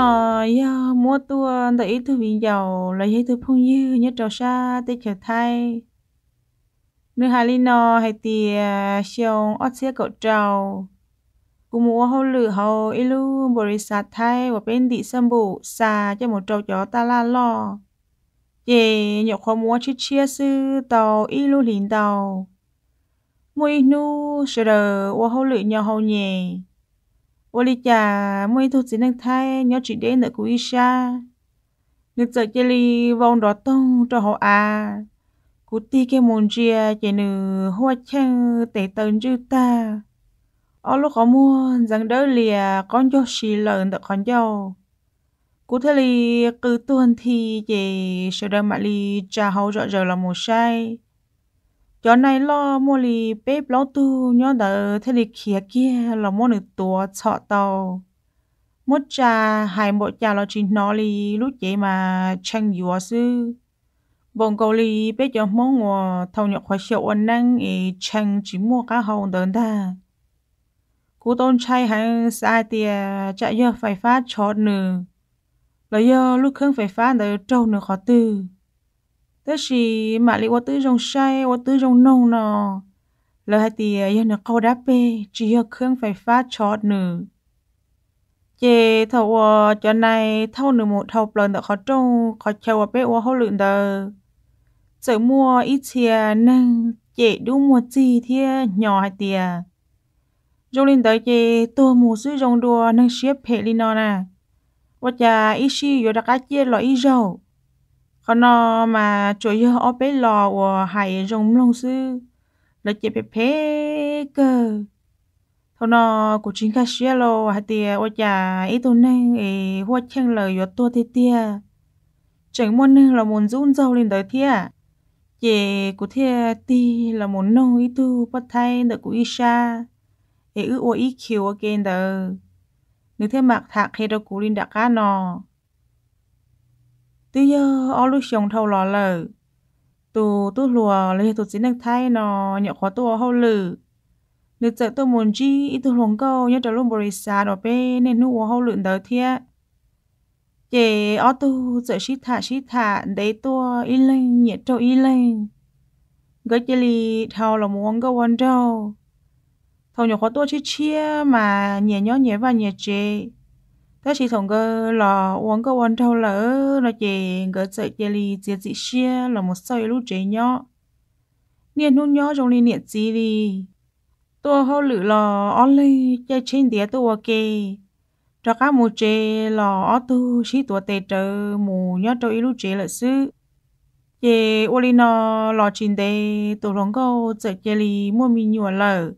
nó ờ, mua tua đã ít thứ bị giàu là hết thứ phong như nhớ trò xa tết trở thay nữ hà linh nó hay tì ờ, xiong ót xe cậu trào cũng mua hậu lử hậu ilu bồi sát thay và bên đi sâm bộ xa cho một trâu chó ta la lo chị nhậu khó mua chiếc chia sư tàu ilu lìn tàu mua inu sờ đờ và lử nhau hậu nhè 我哩家每头只能 thay nhớ chỉ đến nợ của Isha. Nước giờ chỉ li vòng đó tông cho họ à. Cú ti cái môn chia chỉ nữ hoa chăng tệ tần chữ ta. Ở lúc có mua rằng đỡ lìa con cho xì lợn được con dâu. Cú thế li cứ tuần thì chỉ sợ đỡ mà li cha hậu rõ giờ là một sai cho này lo mua lì bếp lo tu nhớ đỡ thế lì kia kia là mua được tua chọ tàu mua cha hai bộ cha lo chín nó lì lúc vậy mà chăng dùa sư bọn cậu lì bếp cho mong ngò thâu nhọc khoai xịu ăn năng ý chăng chỉ mua cá hồng đơn ta cú tôn trai hàng sai tìa chạy giờ phải phát chót nửa lấy giờ lúc khương phải phát đỡ trâu nửa khó tư thế thì mà li quá tứ trong say quá tư trong nông nọ à, là hai tỷ yên nó câu đáp bê chỉ có khương phải phát chót nữa chị thầu à, cho này thâu nửa một thâu lần đã khó trông khó chờ à bê quá hậu lượng đời sợ mua ít tiền nâng chị đu mua chi thế nhỏ hai tỷ rong lên tới chị tô mua sữa rong đùa nâng xếp hệ lên nọ nè và chả ít xí rồi đặc cá chia loại ít dầu nó ờ, mà chủ yếu ở bên lò và hay rong lông sư là chỉ bé phê cơ thôi nó ờ, cũng chính khách xe lô hay tiề ở nhà ít tuần nên ấy hoa chen lời vừa tua thế tiề chẳng muốn nên là muốn run rau lên tới tiề chỉ của tiề ti là muốn nông ít tu bắt thay được của isha ấy ước ôi ít kiều ở kia đó nếu thế mặc thạc hay đâu của linh đã cá nò tôi nhiên ở lối sống thâu lò lờ tu tu lùa lấy tu chỉ năng thay nó nhọ khóa tu ở hậu lử nếu chợ tu muốn chi ít tu lồng câu nhớ trở luôn bồi xa đó bê nên nu ở hậu lử đỡ thiệt chế ở tu chợ xí thả xí thả để tu y lên nhẹ trâu y lên cái chế li thâu là muốn câu quan trâu thâu nhọ khóa tu chi chia mà nhẹ nhó nhẹ và nhẹ chế đó chỉ thằng cái là uống cái uống thâu lỡ là chỉ cái chơi chơi li chơi chỉ xe là một sợi lũ trẻ nhỏ niên nu nhỏ trong li niệm gì đi tôi hậu lử là ở li chơi trên đĩa tôi ok cho các mù chế là ở tu chỉ tôi tê trợ mù nhỏ cho lũ trẻ là sư chế uống li nó là trên đĩa tôi lòng câu chơi chơi li mua mi nhua lỡ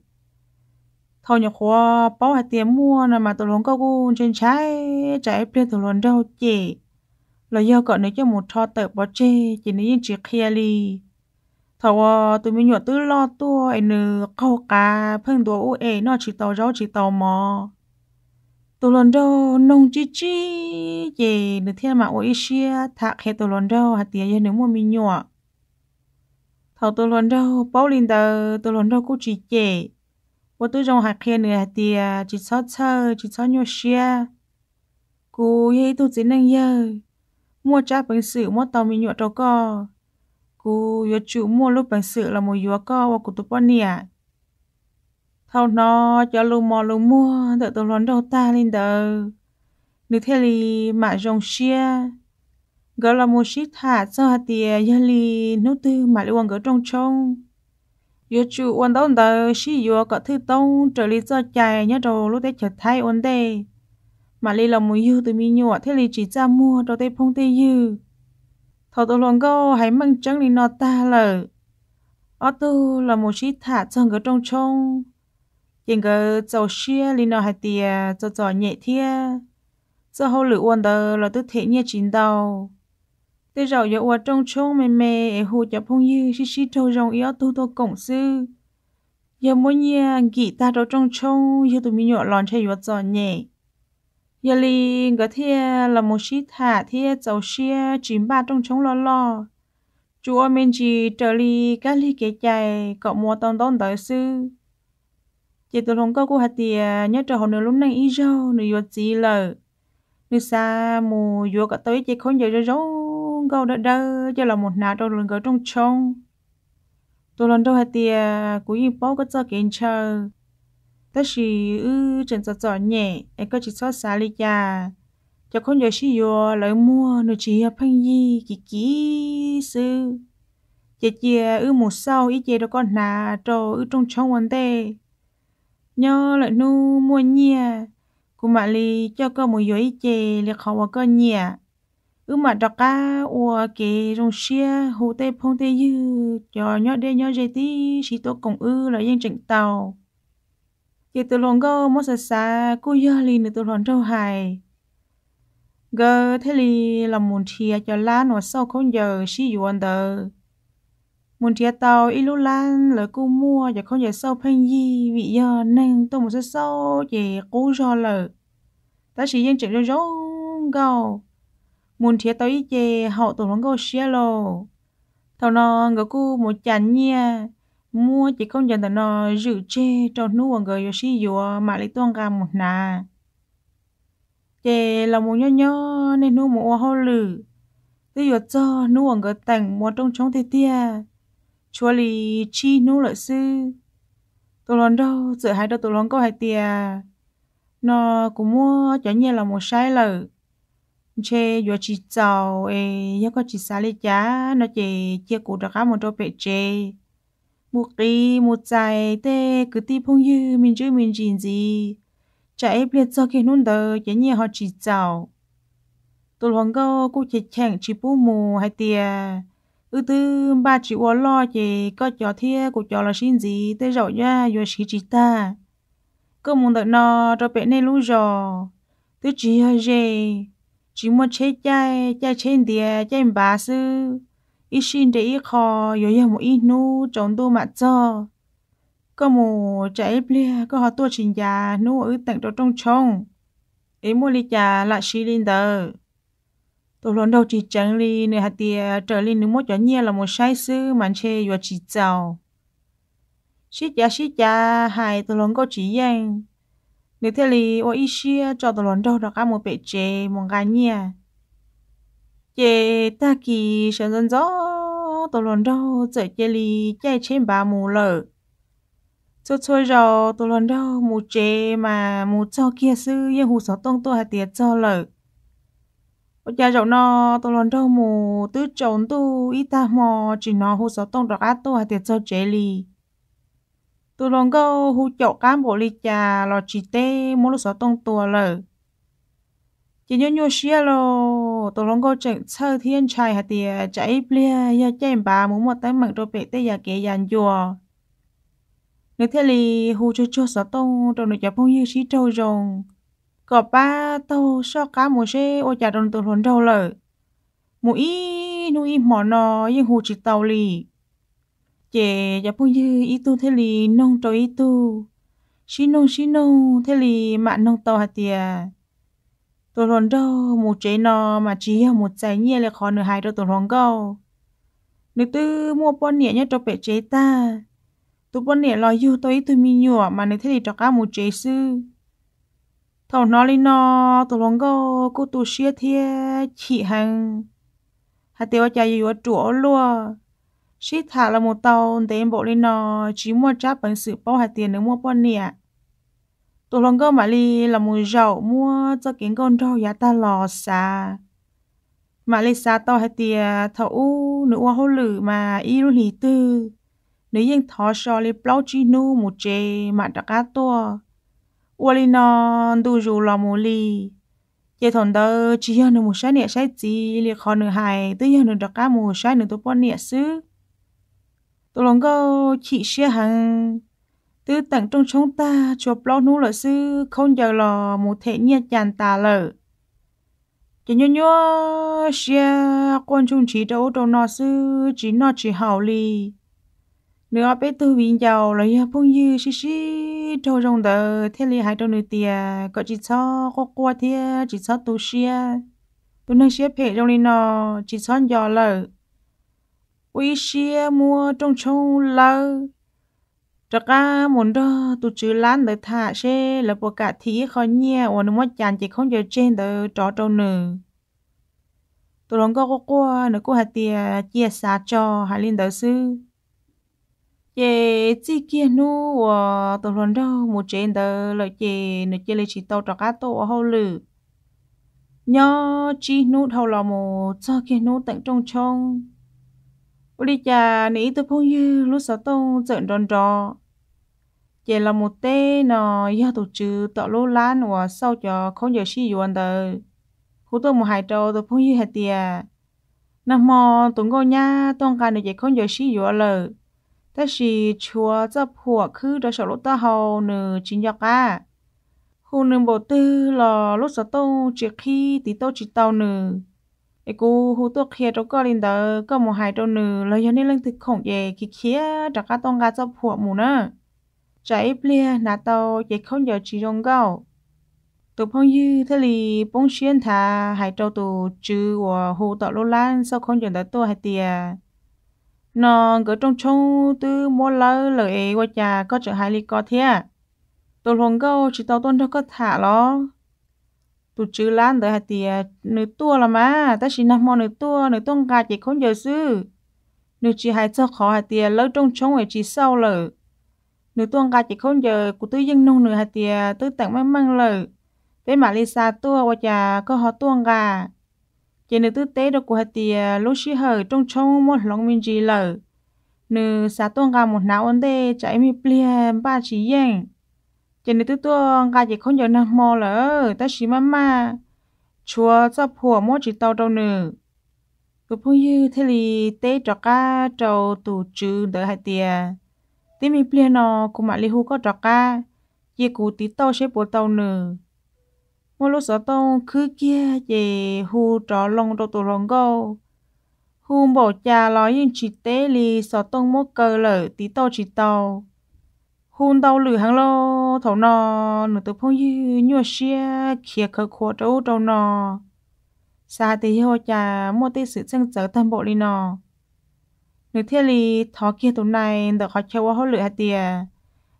thôi nhà khóa bảo hạt tiền mua nè mà tụi lồn có gu trên trái trái bên tụi lồn đâu chị là do cậu nữa cho một thọ tờ bỏ chê chỉ nói như chỉ kia li thầu ờ, tụi mình nhỏ tư lo tua ấy nữ câu cá phương đồ u ấy nó chỉ tàu rau chỉ tàu mò tụi lồn đâu nông chi chi chị nữ thiên mà ôi xia thạc hệ tụi lồn đâu hạt tiền cho nếu mua mình nhỏ thầu tụi lồn đâu bảo linh tờ tụi lồn đâu cũng chỉ chị 我都用下看呢的啊，只炒炒，只炒肉些，cô ấy tôi chỉ năng nhớ, mua cha bằng sự mua tàu mình nhọt đâu co, cô yo chủ mua lúc bằng sự là một yo và cô tôi bao nè, thâu nó cho lù mò lù mua, đợi tôi lón đâu ta lên đờ, nếu thế thì mà dùng xe, gọi là một ship thả cho hạt tiền, giờ thì nấu tư mà luôn gỡ trong trong yo chu wan don da shi yo ka thi tong trở li cho chai nhá đồ lúc đấy chở thay wan đây mà li là mùi yêu từ mi nhọ thế li chỉ cha mua đồ tê phong tê yêu thọ tổ luồng câu hãy mang trắng li nó ta lờ ở tu là một chi thả chân cái trong trong chừng cái dầu xia li nó hai tia cho giò nhẹ thia cho hậu lửa wan đó là tư thế nhẹ chín đầu tôi rầu giờ ở trong chôn mẹ mẹ hồ cho phong như xí xí trâu rồng yếu tu tô cổng sư giờ mỗi nhà gỉ ta đâu trong chung giờ tụi mình nhỏ lòn chơi vừa giò nhẹ giờ li ngỡ thia là một xí thả thia dầu xia chín ba trong chung lo lo chú ơi mình chỉ trở li các li kế chạy cọ mua tông tông tới sư chị tụi không có cô hạt tiề à, nhớ trở hồ nửa lúc này ý rau nửa vừa gì lờ nửa xa mù vừa cả tới chị không giờ rau câu đó đó cho là một nào trong lần gỡ trong trông tôi lần đầu hai tia của yên bố có cho kiến chờ tất chỉ ư trần giọt giọt nhẹ em có chỉ xót xa lý cha cho con giờ xí yo lấy mua nửa chỉ phân gì kì kì sư chị chị ư một sau ý chị đó con nà trò ư trong trong quần tê nhớ lại nu mua nhẹ cũng mà li cho cơ một yếu ý chị liệt khẩu và cơ nhia ừ mà đọc cá ủa kì rong xia hồ tê phong tê yu cho nhớ đê nhớ dê tí xí tô cổng ư là yên chỉnh tàu kì từ lòng gơ mô xa xa cô dơ lì nửa từ lòng trâu hài gơ thế lì là muốn chia cho lá nó sau khôn giờ xí dụ anh đờ muốn chia tàu ít lúc lan lời cô mua giờ khôn giờ sau phanh gì vị giờ nâng tôi một số sau chỉ cố cho lời ta chỉ yên chỉnh cho rong gầu muốn thiệt tới chê họ tổ lông gô xia lô thầu nó ngỡ cu một chán nha mua chỉ không nhận là nó giữ chê cho nu ở người xí dùa mà lấy tuông gà một nà chê là một nhớ nhớ nên nu một hoa lử tôi dùa cho nu ở người tành mua trong trống thế tia chua lì chi nu lợi sư tổ lon đâu giữa hai đôi tổ lon có hai tia nó cũng mua cho nhiên là một sai lử chế yo chỉ giàu ê yo có chỉ xả lấy giá nó chế chia cụ được cả một đôi bể chế một kỳ một dài tê cứ ti phong như mình chơi mình gìn gì trái ép liệt do cái nôn đờ cái nhẹ họ chỉ giàu tôi hoàng câu cô chỉ chẳng chỉ bù mù hay tiề, ư tư ba chỉ ô lo chế có cho thia của cho là xin gì tê rậu nha yo chỉ chỉ ta cơ muốn đợi nó đôi bể này lú rò tôi chỉ hơi dê chỉ muốn chế chơi chơi trên địa chơi bà sư ít xin để ít khó rồi giờ một ít nu trồng tu mặt cho có mù chạy bia có họ tua trình già nu ở tận đó trong trông ý mua đi già là xí lên tờ tổ lớn đầu chỉ chẳng li nơi hạt địa trở lên nếu muốn cho nhiều là một sai sư mà chê vừa chỉ giàu xí già xí già hai tổ lớn có chỉ yên nếu thế thì ô ít xia cho tôi lần đầu đó cả một bể chè một gà nhia chè ta kỳ sơn dân gió tao lần đầu chè chè li chè trên ba mù lở cho chơi rồi tôi lần đầu mù chè mà mù cho kia sư yên hù sáu tông tôi hạt tiệt cho lở ô cha rậu nó tao lần đầu mù tứ trốn tu ít ta mò chỉ nó hù sáu tông đó cả tôi hạt tiệt cho chè li tụi lòng go hú chỗ cán bộ lì chà lò chỉ tê mỗi lúc sáu tông tùa lờ chỉ nhớ nhớ xia lô tụi lòng go chẳng sơ thiên trai hà tìa chạy bia ya chém bà muốn một tay mặn đồ bể tê ya kể yàn dùa nếu thế lì hú cho cho sáu tông trong nội chả phong như xí trâu rồng có ba tàu so cá mùa xe ô chả đồng tụi lòng đâu lờ mũi nuôi mỏ nò nhưng hú chỉ tàu lì chè giờ bây giờ ít tu thế li nông trâu ít tu xí nông xin nông thế li mạn nông tàu hạt tiề tôi luôn đâu một chế nò, mà chỉ một trái nhẹ là khó nửa hai đâu tôi luôn câu nửa tư mua bón nhẹ nhất cho bể chế ta tôi bón nhẹ lo yêu tôi ít tôi mi nhựa mà nửa thế thì cho cá một chế sư thầu nó lên nò, tôi luôn câu cô tôi xia thiệt chị hàng hạt tiề chả yêu chỗ luôn She thả là một tàu để em bộ lên nó ờ, chỉ mua cháp bằng sự bao hạt tiền để mua bọn nè. Tụ lòng cơ mà li là một rậu mua cho kiến con rau giá ta lò xa. Mà li xa to hạt tiền thấu nữ hoa hô lử mà y rù lì tư. Nữ yên thó cho li bao chi nu một chê mà đã cá to. Ua li nó đu dù là mù li. Chị thổn tơ chỉ hơn nữ một sai nè sai gì li khó nữ hài tư hơn nữ đã cá mù sai nữ tụ bọn nè xứ tôi lòng gâu chị xe hàng tư tặng trong chúng ta chụp lo nú lợi sư không giờ lò một thể nhiên chàng tà lợ chỉ nhớ nhớ xe quân trung chỉ đấu trong nọ sư chỉ nọ chỉ hảo lì nửa bé tư bình giàu lấy phung dư xí xí trâu rồng đờ thế lì hai trâu nửa tìa có chỉ cho có qua thế chỉ cho tu xe tôi nâng xe phê trong lì nọ chỉ cho giờ lợ uy xia mua trong châu lâu cho cá muốn đó tụ chữ lán để thả xe là bộ cả thí khó nhẹ và nó mất chỉ không giờ trên để trò trâu nữ tụ lòng có qua nó cũng hạt tiền chia xa cho hai linh đạo sư chị chỉ kia nu và tụ lòng đó một để lợi chị nó chỉ lấy chỉ tàu cho cá tụ hậu lử nhớ chỉ nu thâu lò một cho kia nu tận trong trong bố đi chà nỉ tôi phong như lúc sáu tôi trận đòn đò chỉ là một tê nó do tổ trừ tạo lô lan và sau cho không giờ sử dụng đời cô tôi một hai trâu tôi phong như hạt tiền, nằm mò tôi ngồi nha tôi cả được chỉ không giờ sử dụng lời ta chỉ chúa chấp hùa cứ đó sợ lúc ta hầu nửa chính giặc à khu nửa bộ tư là lúc sáu tông chỉ khi tí tao chỉ tao nửa cái cú hú khía chỗ có linh đó có hai chỗ nữ lấy cho lên thực khổng về khi khía chắc cả tông gà cho phụ mù nữa trái bia nà tàu chỉ không giờ chỉ rong gạo tụ phong như thế lì bông xuyên thà hai trâu tụ chứ và hú tọt lô lan sau không giờ tới hai tia nó gỡ trong châu tư mua lỡ lợi qua trà có chợ hai ly có thế tụ lồng gạo chỉ tàu tôn đâu có thả lo tụ chữ lan tới hạt tiệt à, nửa tua là má ta chỉ nằm mò nửa tua nửa tua gà chỉ không giờ sư nửa chỉ hai cho khó hạt tiệt à, lâu trong chống ở chỉ sau lỡ nửa tua gà chỉ không giờ cụ tư dân nông nửa hạt tiệt à, tư tặng mang mang lỡ thế mà lisa tua qua chả có họ tua gà chỉ nửa tư tế được của hạt tiệt lúc xí hở trong chống một lòng mình gì lỡ nửa sa tua gà một não ổn tê chạy mi plea ba chỉ yên giờ này tôi tôi gà gì không giờ nào mò lỡ ta chỉ mama chúa cho phù mua chỉ tàu đâu nữa tôi phong như thế li tê cho cá trâu tủ chư đỡ hai tiề, tí mi plei nó cũng mà li hu có cho cá chỉ cụ tí tàu sẽ bộ tàu nữa mua lúc sợ tàu cứ kia về hu trò lông đâu tủ lông gâu hu bỏ cha lo nhưng chỉ tê li sợ tàu mua cờ lỡ tí tàu chỉ tàu hun tàu lử hàng lô thầu nọ nửa tụ phong như nhua xia kia khờ khổ trâu trâu nọ xa thì hồ cha mua tê sự chân trở tâm bộ lì nọ nửa thiên lì thọ kia tụ này được họ chơi qua lửa hạt tìa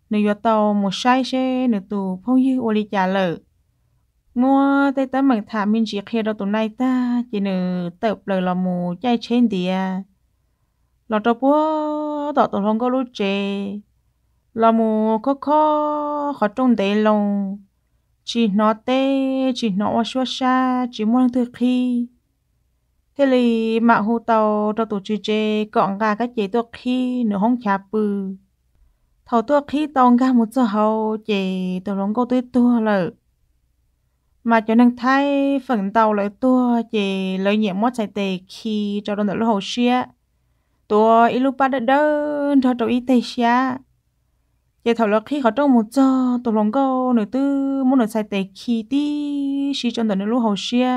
nửa vừa tàu một sai xe nửa tụ phong như ô lì trả lợ mua tê tấm mảng thả minh chỉ kia đâu tụ này ta chỉ nửa tập lời là mù chay trên tìa lọt trâu búa đọt tụ không có lú chê là mù khó khó khó trông đấy lòng chỉ nó tê chỉ nó xua xa chỉ muốn thực khi thế thì mà hồ tàu cho tổ chức chế gọn gà các chế tổ khi nửa hông chả bự thầu tổ khi tàu gà một giờ hậu chế tổ lòng cô tới tua lợ mà cho năng thay phần tàu lại tua chế lợi nhiệm mót chạy tề khi cho đồng đội lúc hậu xia tua ít lúc ba đỡ đơn cho trâu y tề xia ยายถอดขี้เขาต้องมุจอตกลงก็หนูตื้อมุหนูใส่เตะขี้ดีชีจนแต่เนูรู้เขาเชีย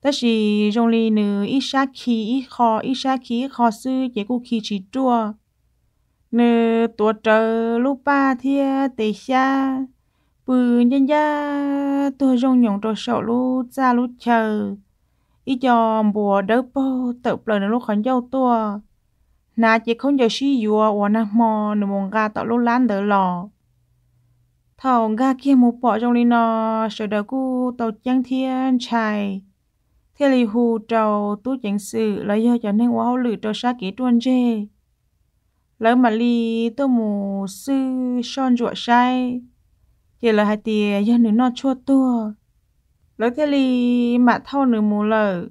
แต่ชีจงลีหนูอีชาขี้อีคออีชาขี้คอซื้อเจ้ากูขี้ชีจัวเนือตัวเจอลูกป้าเทียเตะชาปืนยันยาตัวจงหยงตัวเสาลูกจ้าลูกเชออีจอมบัวเด้อโปเติบเลยเนอลูกขันเย้าตัว na chỉ không giờ xí yua ủa na mò nụ mông gà tạo lúc lán đỡ lò thảo gà kia mù bỏ trong lì nọ sợ đỡ cu tàu chăng thiên chài thế lì tu chẳng sự lấy cho nên wow lử cho sa kỹ tuân chê lỡ mà lì tôi mù sư son ruột sai chỉ là hai tìa do nữ nọ chua tua lỡ thế mà thâu nữ mù lợ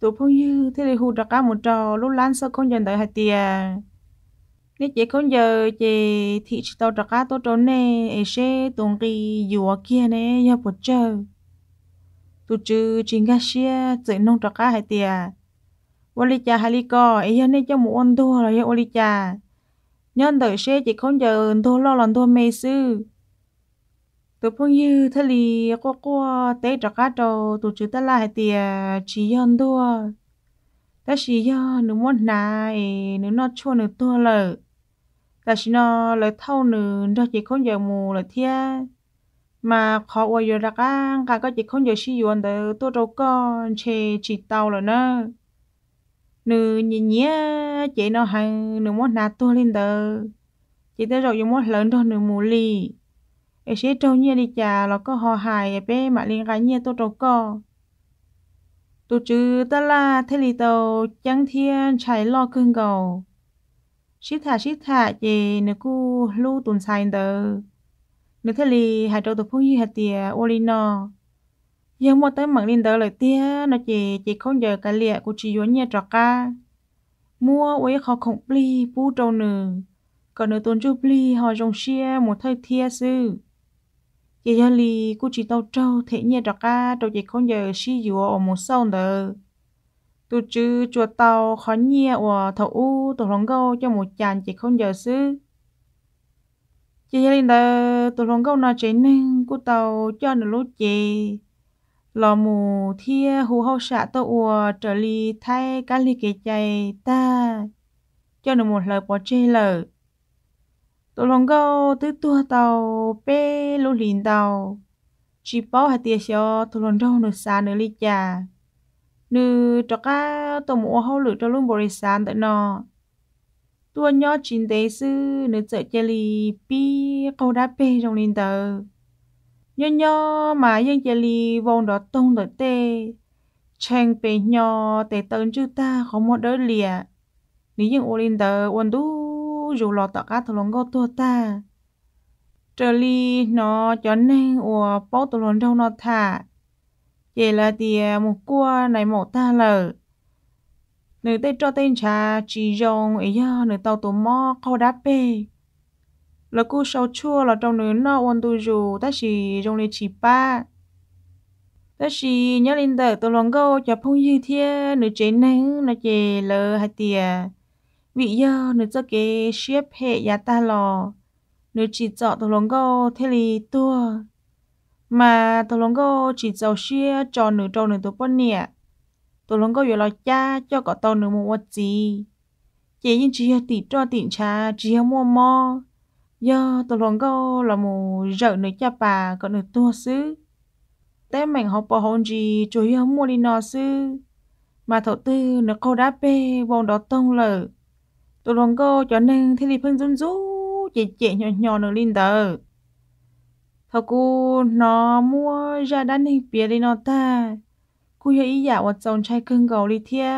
tụ phong như thế thì hù đặc cá một trò lúc lan sơ không nhận đợi hạt tiền nếu chỉ không giờ chỉ thị tàu đặc cá tôi trốn nè ấy sẽ tuồng kỳ ở kia nè nhà bột chờ tụ chứ chính cái xe chạy nông đặc cá hạt tiền oli cha hali co nhớ nên cho một ôn thua rồi oli cha nhân đợi xe chỉ không giờ thua lo lần thua mê sư tụi phong như thế li qua qua tế trọ cá trâu tụi chữ ta lại thì à, chỉ yon đua ta chỉ yon nụ muốn này nụ nó chua nụ tua lợ ta chỉ nó lời thâu nụ nó chỉ không giờ mù là thế, mà khó qua giờ ra cá cá có chỉ không giờ sử dụng để tua trâu con chê chỉ tàu rồi nữa nữ nhìn nhé chỉ nó hàng nữ muốn nạt tua lên tờ chỉ tới rồi dùng muốn lớn thôi nữ mù lì ở sẽ trâu nhia đi chả nó có hò hài ở bé mà liên gái nhia tôi trâu co tôi chứ ta là thế lì tàu chẳng thiên chạy lo cưng cầu xít thả xít thả chị nếu cô lưu tùn sai tờ, nếu thế lì hai trâu tôi phong như hạt tìa ô lì nò giờ mua tới mảng liên tờ lời tia nó chị chị không giờ cái lẹ của chị vốn nhia trọ ca mua ấy khó khổng pli pu trâu nừ còn nếu tuần chú pli họ dùng xia một thời thia sư giờ giờ li cô chỉ tàu trâu thế nhẹ đó cả đâu vậy không giờ xí dùa ở một sau nữa tôi chứ chùa tàu khó nhẹ ở thầu u tôi lòng gâu cho một chàng chỉ không giờ xứ chị giờ đình đó tôi lòng gâu nó chỉ nên cô tao cho nó lúc chị lò mù thia hù hậu xạ tàu ua trở li thay cá li kề chạy ta cho nó một lời bỏ chê lời tổ lòng gâu tứ tua tàu bê lô lìn tàu chỉ bao hạt tiền xio tổ lòng rau nửa xa nửa ly trà nửa cho cá tổ mũ hâu lửa cho luôn bồ đề sàn tận nọ tua nhỏ chín tế sư nửa chợ chè lì pi câu đá bê trong lìn tàu nhỏ nhỏ mà dân chè lì vòng đó tông đợi tê chàng bê nhỏ tế tơn chữ ta không một đỡ lìa nếu dân ô lìn tàu uẩn đu u dù lọ tọt cá thằng lông tua ta trở li nó cho nên ủa bao tụi lông đâu nó thả vậy là thì một cua này một ta lờ nữ tê cho tên cha chỉ dùng ấy giờ nữ tàu tụi mò câu đáp bê là cô sau chua là trong nữ nó ôn tu ta chỉ dùng để chỉ ba ta chỉ nhớ lên tờ tụi lông câu cho phong dư thiên nữ chế nắng nó chế lờ hai tiền vì giờ nửa cho cái ship hệ giá ta lò nửa chỉ cho tổ lông go thế thì tua mà tổ lông go chỉ cho shia cho nửa trâu nửa tổ bốn nè tổ lông go vừa lo cha cho có tàu nửa một gì chỉ những chỉ tỷ cho tiền cha chỉ mua mò giờ tổ lông go là một giờ nửa cha bà có nửa tua xứ té mảnh học bỏ hôn gì chủ yếu mua đi nọ xứ mà thổ tư nó câu đáp bê vòng đó tông lở tôi luôn cô cho nên thế thì phân dung rú chị chị nhỏ nhỏ nữa lên tờ thầu cô nó mua ra đan hình bia đi nó ta cô hiểu ý giả hoạt chồng trai cưng cầu đi thia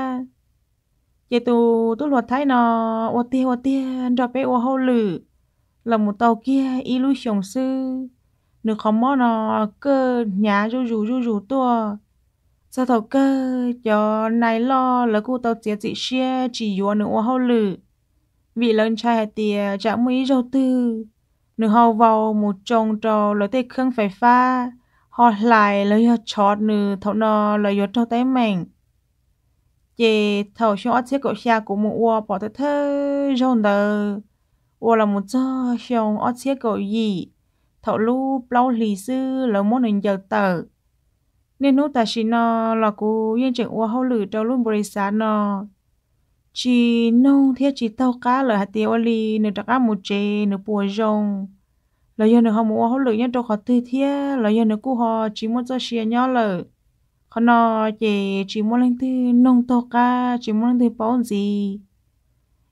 chị tù tôi luật thái nó ô tia ô tia đọc bé ô hô lử là một tàu kia y lui sổng sư nửa không mò nó cơ nhà rú rú rú rú tua sao thầu cơ cho này lo là cô tàu chia chị xia chỉ dùa nữa ô hô lử vì lần trai tìa chả mũi rau tư nửa hầu vào một trồng trò lấy tê khương phải pha họ lại lấy họ chót nửa thấu nọ lấy giọt trâu tay mình chị thầu cho ớt chiếc cậu xa của một ua bỏ tới thơ rau nờ ua là một cho xong ớt chiếc cậu gì thầu lũ lâu lì sư lấy món hình giờ tờ nên nút ta xin nó là cô yên chỉnh ua hậu lử trâu luôn bồi sáng nó chỉ nông thiết chỉ tàu cá là hạt tiêu ali nửa trắc một chế nửa bùa rong là do nửa họ mua họ lựa nhau đâu họ tư thiết là do nửa cú họ chỉ muốn cho xe nhỏ là họ nói chè chỉ muốn lên tư nông tàu cá chỉ muốn lên tư bao gì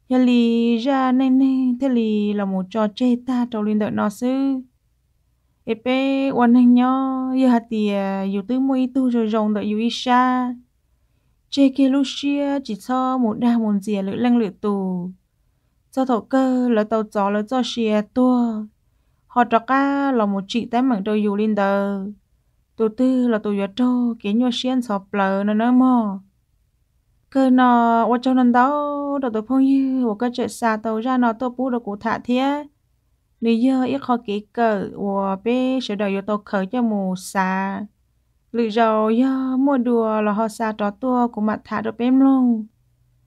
giờ li ra nên nên thế li là một trò chơi ta trâu lên đợi nó sư ép ép quan anh nhau giờ hạt tiêu dù tư mua ít tu rồi rong đợi dù ít xa J.K. Lucia chỉ cho một đa một dìa lưỡi lăng lưỡi tù. Cho thổ cơ là tàu gió là cho xìa tua. Họ trọ ca là một chị tái mảng đôi dù linh đờ. Tù tư là tù gió trô kiến nhua xiên sọ plờ nó nơ mò. Cơ nọ ô châu nần đó đồ tù phong như ô cơ chạy xa tàu ra nó tù bú đồ cụ thả thiết. Nếu giờ ít khó kỹ cờ ô bê sẽ đòi yếu tàu khởi cho mù xa lười giàu do mua đùa là họ xa trò tua của mặt thả được bém luôn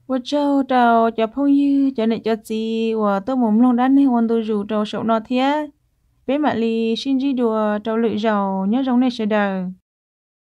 và châu đầu cho phong như cho nên cho gì và tôi muốn luôn đã nên quan tôi rủ đầu sổ nó thế bé mặt lì xin gì đùa trâu lười giàu nhớ giống này sẽ đời